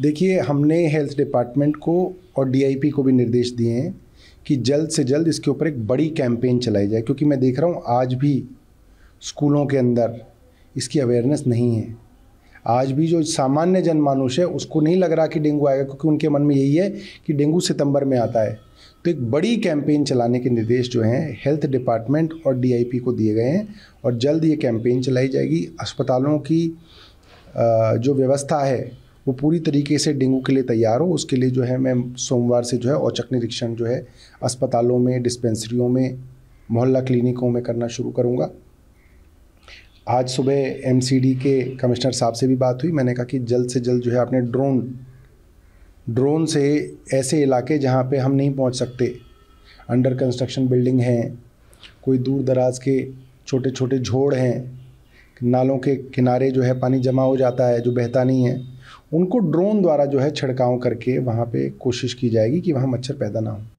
देखिए हमने health department को और डीआईपी को भी निर्देश दिए हैं कि जल्द से जल्द इसके ऊपर एक बड़ी कैंपेन चलाई जाए क्योंकि मैं देख रहा हूँ आज भी स्कूलों के अंदर इसकी अवेयरनेस नहीं है आज भी जो सामान्य जनमानुष है उसको नहीं लग रहा कि डेंगू आएगा क्योंकि उनके मन में यही है कि डेंगू सितंबर में आता है तो एक बड़ी कैंपेन चलाने के निर्देश जो हैं हेल्थ डिपार्टमेंट और डीआईपी को दिए गए हैं और जल्द ये कैंपेन चलाई जाएगी अस्पतालों की जो व्यवस्था है वो पूरी तरीके से डेंगू के लिए तैयार हो उसके लिए जो है मैं सोमवार से जो है औचक निरीक्षण जो है अस्पतालों में डिस्पेंसरियों में मोहल्ला क्लिनिकों में करना शुरू करूँगा आज सुबह एम के कमिश्नर साहब से भी बात हुई मैंने कहा कि जल्द से जल्द जो है आपने ड्रोन ड्रोन से ऐसे इलाके जहाँ पे हम नहीं पहुँच सकते अंडर कंस्ट्रक्शन बिल्डिंग हैं कोई दूर दराज के छोटे छोटे झोड़ हैं नालों के किनारे जो है पानी जमा हो जाता है जो बहता नहीं है उनको ड्रोन द्वारा जो है छिड़काव करके वहाँ पे कोशिश की जाएगी कि वहाँ मच्छर पैदा ना हो